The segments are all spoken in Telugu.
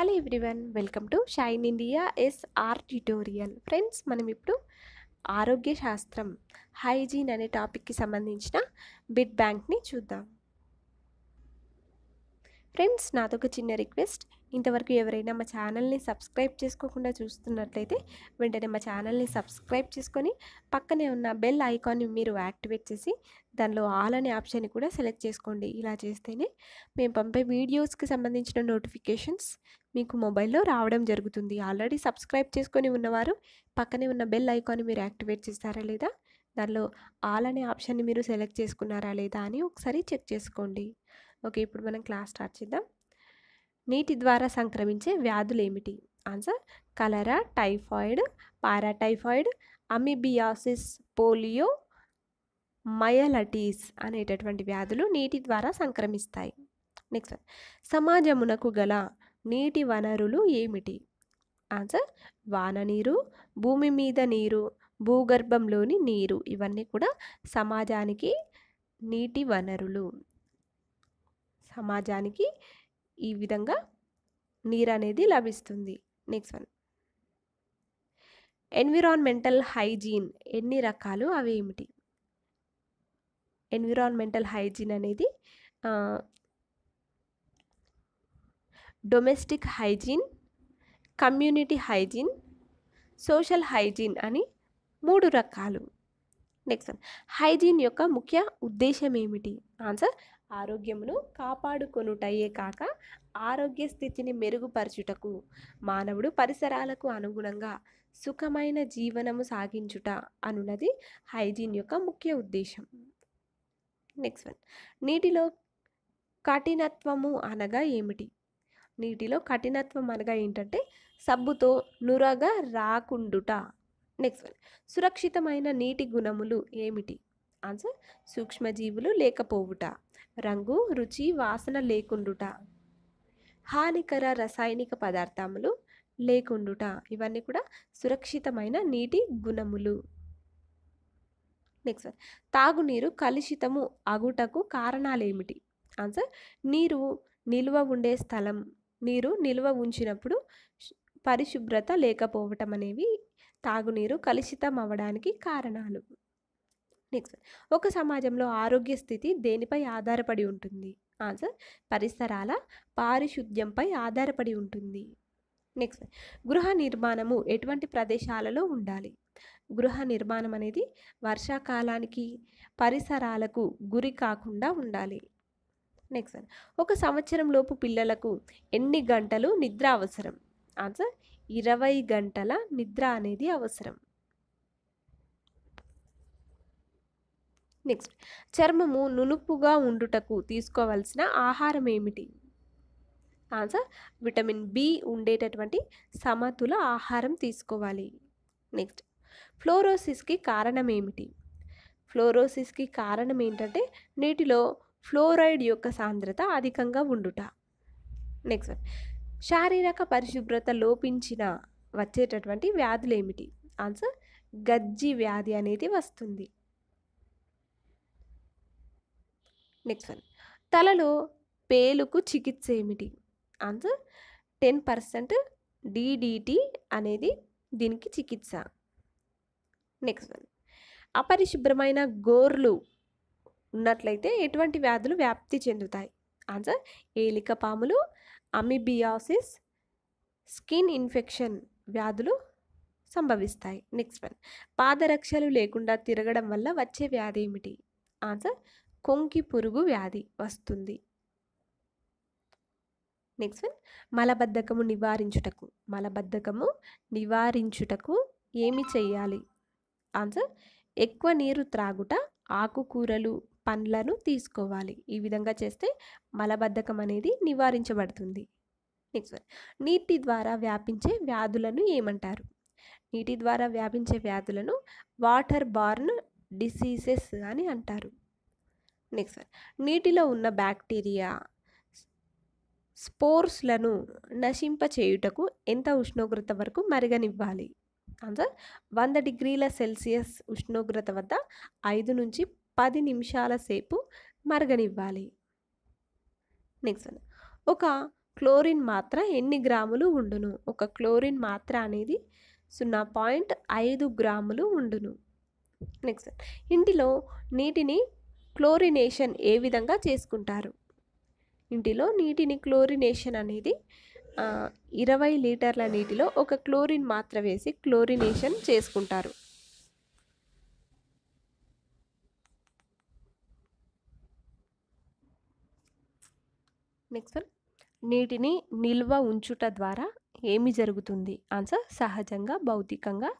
hello everyone welcome to shine India S R tutorial friends మనం ఇప్పుడు ఆరోగ్య శాస్త్రం హైజీన్ అనే టాపిక్కి సంబంధించిన బిడ్ బ్యాంక్ని చూద్దాం ఫ్రెండ్స్ నాతో ఒక చిన్న రిక్వెస్ట్ ఇంతవరకు ఎవరైనా మా ఛానల్ని సబ్స్క్రైబ్ చేసుకోకుండా చూస్తున్నట్లయితే వెంటనే మా ఛానల్ని సబ్స్క్రైబ్ చేసుకొని పక్కనే ఉన్న బెల్ ఐకాన్ని మీరు యాక్టివేట్ చేసి దానిలో ఆల్ అనే ఆప్షన్ కూడా సెలెక్ట్ చేసుకోండి ఇలా చేస్తేనే మేము పంపే వీడియోస్కి సంబంధించిన నోటిఫికేషన్స్ మీకు మొబైల్లో రావడం జరుగుతుంది ఆల్రెడీ సబ్స్క్రైబ్ చేసుకొని ఉన్నవారు పక్కనే ఉన్న బెల్ ఐకాన్ మీరు యాక్టివేట్ చేస్తారా లేదా దానిలో ఆల్ అనే ఆప్షన్ని మీరు సెలెక్ట్ చేసుకున్నారా లేదా అని ఒకసారి చెక్ చేసుకోండి ఓకే ఇప్పుడు మనం క్లాస్ స్టార్ట్ చేద్దాం నీటి ద్వారా సంక్రమించే వ్యాధులు ఏమిటి answer cholera typhoid paratyphoid amoebiasis polio myelitis అనేటటువంటి వ్యాధులు నీటి ద్వారా సంక్రమిస్తాయి నెక్స్ట్ సమాజమునకు గల నీటి వనరులు ఏమిటి ఆన్సర్ వాన నీరు భూమి మీద నీరు భూగర్భంలోని నీరు ఇవన్నీ కూడా సమాజానికి నీటి వనరులు సమాజానికి ఈ విధంగా నీరు అనేది లభిస్తుంది నెక్స్ట్ వన్ ఎన్విరాన్మెంటల్ హైజీన్ ఎన్ని రకాలు అవి ఏమిటి ఎన్విరాన్మెంటల్ హైజీన్ అనేది domestic hygiene community hygiene social hygiene అని మూడు రకాలు నెక్స్ట్ హైజీన్ యొక్క ముఖ్య ఉద్దేశం ఏమిటి ఆన్సర్ ఆరోగ్యమును కాపాడుకొనుటయే కాక ఆరోగ్య స్థితిని మెరుగుపరచుటకు మానవుడు పరిసరాలకు అనుగుణంగా సుఖమైన జీవనము సాగించుట అనున్నది హైజీన్ యొక్క ముఖ్య ఉద్దేశం నెక్స్ట్ వన్ నీటిలో కఠినత్వము అనగా ఏమిటి నీటిలో కఠినత్వం అనగా ఏంటంటే సబ్బుతో నురగా రాకుండుట నెక్స్ట్ వన్ సురక్షితమైన నీటి గుణములు ఏమిటి ఆన్సర్ సూక్ష్మజీవులు లేకపోవుట రంగు రుచి వాసన లేకుండుట హానికర రసాయనిక పదార్థములు లేకుండుట ఇవన్నీ కూడా సురక్షితమైన నీటి గుణములు నెక్స్ట్ వన్ తాగునీరు కలుషితము అగుటకు కారణాలేమిటి ఆన్సర్ నీరు నిల్వ ఉండే స్థలం నీరు నిల్వ ఉంచినప్పుడు పరిశుభ్రత లేకపోవటం అనేవి తాగునీరు కలుషితం అవ్వడానికి కారణాలు నెక్స్ట్ ఒక సమాజంలో ఆరోగ్య స్థితి దేనిపై ఆధారపడి ఉంటుంది ఆన్సర్ పరిసరాల పారిశుద్ధ్యంపై ఆధారపడి ఉంటుంది నెక్స్ట్ గృహ నిర్మాణము ఎటువంటి ప్రదేశాలలో ఉండాలి గృహ నిర్మాణం అనేది వర్షాకాలానికి పరిసరాలకు గురి కాకుండా ఉండాలి నెక్స్ట్ ఒక సంవత్సరం లోపు పిల్లలకు ఎన్ని గంటలు నిద్ర అవసరం ఆన్సర్ ఇరవై గంటల నిద్ర అనేది అవసరం నెక్స్ట్ చర్మము నునుపుగా ఉండుటకు తీసుకోవాల్సిన ఆహారం ఏమిటి ఆన్సర్ విటమిన్ బి ఉండేటటువంటి సమతుల ఆహారం తీసుకోవాలి నెక్స్ట్ ఫ్లోరోసిస్కి కారణం ఏమిటి ఫ్లోరోసిస్కి కారణం ఏంటంటే నీటిలో ఫ్లోరైడ్ యొక్క సాంద్రత అధికంగా ఉండుట నెక్స్ట్ వన్ శారీరక పరిశుభ్రత లోపించిన వచ్చేటటువంటి వ్యాధులు ఏమిటి ఆన్సర్ గజ్జి వ్యాధి అనేది వస్తుంది నెక్స్ట్ వన్ తలలో పేలుకు చికిత్స ఏమిటి ఆన్సర్ టెన్ పర్సెంట్ డిడిటి అనేది దీనికి చికిత్స నెక్స్ట్ వన్ అపరిశుభ్రమైన గోర్లు ఉన్నట్లయితే ఎటువంటి వ్యాధులు వ్యాప్తి చెందుతాయి ఆన్సర్ ఏలిక పాములు అమిబియాసిస్ స్కిన్ ఇన్ఫెక్షన్ వ్యాధులు సంభవిస్తాయి నెక్స్ట్ వన్ పాదరక్షలు లేకుండా తిరగడం వల్ల వచ్చే వ్యాధి ఏమిటి ఆన్సర్ కొంకి పురుగు వ్యాధి వస్తుంది నెక్స్ట్ వన్ మలబద్ధకము నివారించుటకు మలబద్ధకము నివారించుటకు ఏమి చేయాలి ఆన్సర్ ఎక్కువ నీరు త్రాగుట ఆకుకూరలు పండ్లను తీసుకోవాలి ఈ విధంగా చేస్తే మలబద్ధకం అనేది నివారించబడుతుంది నెక్స్ట్ నీటి ద్వారా వ్యాపించే వ్యాధులను ఏమంటారు నీటి ద్వారా వ్యాపించే వ్యాధులను వాటర్ బార్న్ డిసీజెస్ అని అంటారు నెక్స్ట్ నీటిలో ఉన్న బ్యాక్టీరియా స్పోర్స్లను చేయుటకు ఎంత ఉష్ణోగ్రత వరకు మరగనివ్వాలి అంటే వంద డిగ్రీల సెల్సియస్ ఉష్ణోగ్రత వద్ద ఐదు నుంచి పది నిమిషాల సేపు మరగనివ్వాలి నెక్స్ట్ వన్ ఒక క్లోరిన్ మాత్ర ఎన్ని గ్రాములు ఉండును ఒక క్లోరిన్ మాత్ర అనేది సున్నా పాయింట్ ఐదు గ్రాములు ఉండును నెక్స్ట్ ఇంటిలో నీటిని క్లోరినేషన్ ఏ విధంగా చేసుకుంటారు ఇంటిలో నీటిని క్లోరినేషన్ అనేది ఇరవై లీటర్ల నీటిలో ఒక క్లోరిన్ మాత్ర వేసి క్లోరినేషన్ చేసుకుంటారు నెక్స్ట్ వన్ నీటిని నిల్వ ఉంచుట ద్వారా ఏమి జరుగుతుంది ఆన్సర్ సహజంగా భౌతికంగా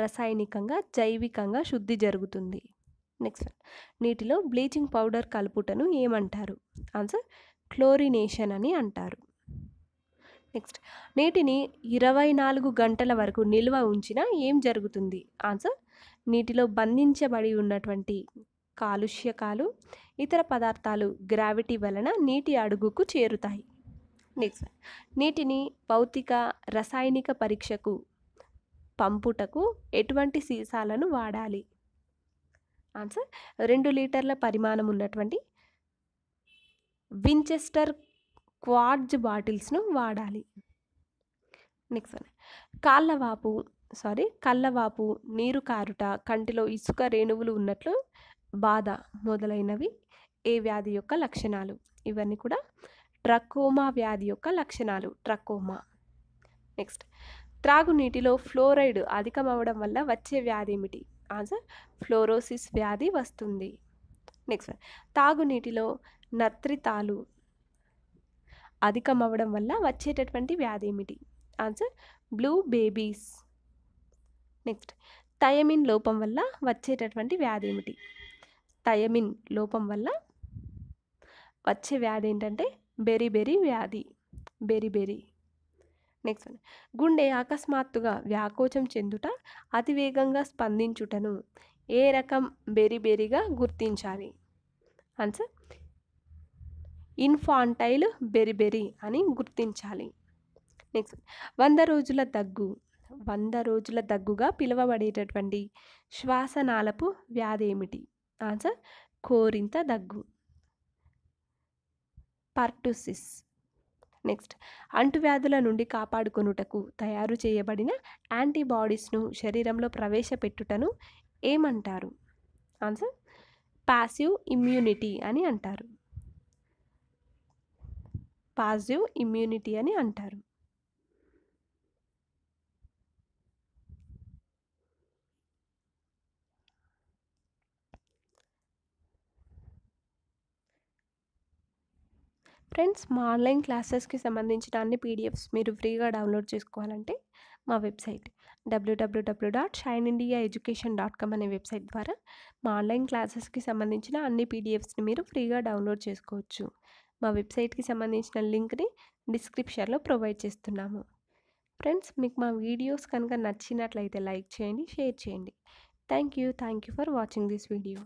రసాయనికంగా జైవికంగా శుద్ధి జరుగుతుంది నెక్స్ట్ నీటిలో బ్లీచింగ్ పౌడర్ కలుపుటను ఏమంటారు ఆన్సర్ క్లోరినేషన్ అని అంటారు నెక్స్ట్ నీటిని ఇరవై నాలుగు గంటల వరకు నిల్వ ఉంచినా ఏం జరుగుతుంది ఆన్సర్ నీటిలో బంధించబడి ఉన్నటువంటి కాలుష్యకాలు ఇతర పదార్థాలు గ్రావిటీ వలన నీటి అడుగుకు చేరుతాయి నెక్స్ట్ నీటిని భౌతిక రసాయనిక పరీక్షకు పంపుటకు ఎటువంటి సీసాలను వాడాలి ఆన్సర్ రెండు లీటర్ల పరిమాణం ఉన్నటువంటి వించెస్టర్ క్వాడ్జ్ బాటిల్స్ను వాడాలి నెక్స్ట్ కాళ్ళవాపు సారీ కళ్ళవాపు నీరు కారుట కంటిలో ఇసుక రేణువులు ఉన్నట్లు బాధ మొదలైనవి ఏ వ్యాధి యొక్క లక్షణాలు ఇవన్నీ కూడా ట్రకోమా వ్యాధి యొక్క లక్షణాలు ట్రకోమా నెక్స్ట్ త్రాగునీటిలో ఫ్లోరైడ్ అధికం అవ్వడం వల్ల వచ్చే వ్యాధి ఏమిటి ఆన్సర్ ఫ్లోరోసిస్ వ్యాధి వస్తుంది నెక్స్ట్ తాగునీటిలో నత్రితాలు అధికం అవ్వడం వల్ల వచ్చేటటువంటి వ్యాధి ఏమిటి answer blue babies next thiamine లోపం వల్ల వచ్చేటటువంటి వ్యాధి ఏమిటి థయమిన్ లోపం వల్ల వచ్చే వ్యాధి ఏంటంటే బెరిబెరి వ్యాధి బెరిబెరి నెక్స్ట్ గుండె అకస్మాత్తుగా వ్యాకోచం చెందుట అతివేగంగా స్పందించుటను ఏ రకం బెరిబెరిగా గుర్తించాలి ఆన్సర్ ఇన్ఫాంటైల్ బెరిబెరి అని గుర్తించాలి నెక్స్ట్ వంద రోజుల దగ్గు వంద రోజుల దగ్గుగా పిలువబడేటటువంటి శ్వాసనాలపు వ్యాధి ఏమిటి ఆన్సర్ కోరింత దగ్గు పర్టుసిస్ నెక్స్ట్ అంటువ్యాధుల నుండి కాపాడుకొనుటకు తయారు చేయబడిన యాంటీబాడీస్ను శరీరంలో ప్రవేశపెట్టుటను ఏమంటారు ఆన్సర్ పాసివ్ ఇమ్యూనిటీ అని అంటారు పాజివ్ ఇమ్యూనిటీ అని అంటారు ఫ్రెండ్స్ మా ఆన్లైన్ క్లాసెస్కి సంబంధించిన అన్ని పీడిఎఫ్స్ మీరు ఫ్రీగా డౌన్లోడ్ చేసుకోవాలంటే మా website WWW dot shine India education dot com అనే వెబ్సైట్ ద్వారా మా ఆన్లైన్ క్లాసెస్కి సంబంధించిన అన్ని పీడిఎఫ్స్ని మీరు ఫ్రీగా డౌన్లోడ్ చేసుకోవచ్చు మా వెబ్సైట్కి సంబంధించిన లింక్ని డిస్క్రిప్షన్లో ప్రొవైడ్ చేస్తున్నాము ఫ్రెండ్స్ మీకు మా వీడియోస్ కనుక నచ్చినట్లయితే లైక్ చేయండి షేర్ చేయండి thank you thank you for watching this video